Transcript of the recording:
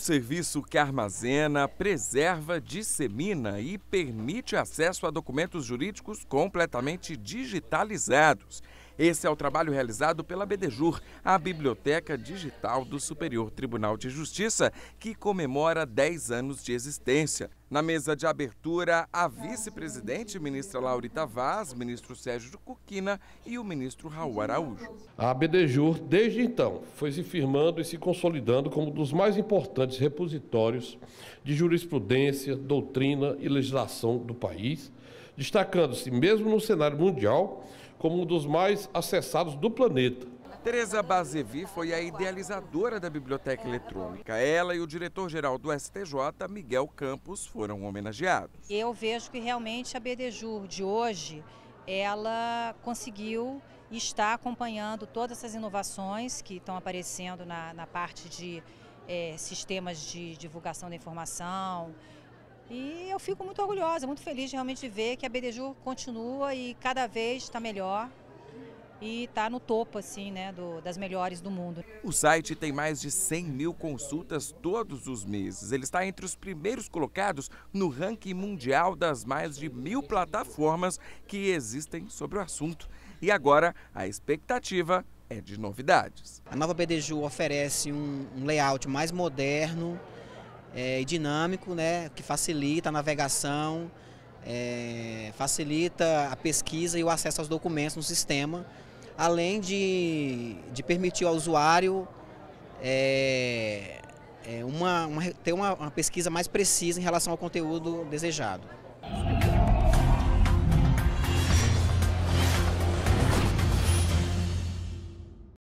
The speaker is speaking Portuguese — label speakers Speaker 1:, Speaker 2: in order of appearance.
Speaker 1: serviço que armazena, preserva, dissemina e permite acesso a documentos jurídicos completamente digitalizados. Esse é o trabalho realizado pela BDJUR, a Biblioteca Digital do Superior Tribunal de Justiça, que comemora 10 anos de existência. Na mesa de abertura, a vice-presidente, ah. ministra Laurita Vaz, ministro Sérgio Cuquina e o ministro Raul
Speaker 2: Araújo. A BDJur, desde então, foi se firmando e se consolidando como um dos mais importantes repositórios de jurisprudência, doutrina e legislação do país, destacando-se, mesmo no cenário mundial, como um dos mais acessados do planeta
Speaker 1: Teresa Bazevi foi a idealizadora da biblioteca eletrônica. Ela e o diretor-geral do STJ, Miguel Campos, foram
Speaker 3: homenageados. Eu vejo que realmente a Bedejur de hoje, ela conseguiu estar acompanhando todas essas inovações que estão aparecendo na, na parte de é, sistemas de divulgação da informação, e eu fico muito orgulhosa, muito feliz realmente de ver que a BDJU continua e cada vez está melhor e está no topo assim, né, do, das melhores do mundo.
Speaker 1: O site tem mais de 100 mil consultas todos os meses. Ele está entre os primeiros colocados no ranking mundial das mais de mil plataformas que existem sobre o assunto. E agora a expectativa é de novidades. A nova BDJU oferece
Speaker 4: um, um layout mais moderno é, e dinâmico, né, que facilita a navegação. É, facilita a pesquisa e o acesso aos documentos no sistema além de, de permitir ao usuário é, é uma, uma, ter uma, uma pesquisa mais precisa em relação ao conteúdo desejado.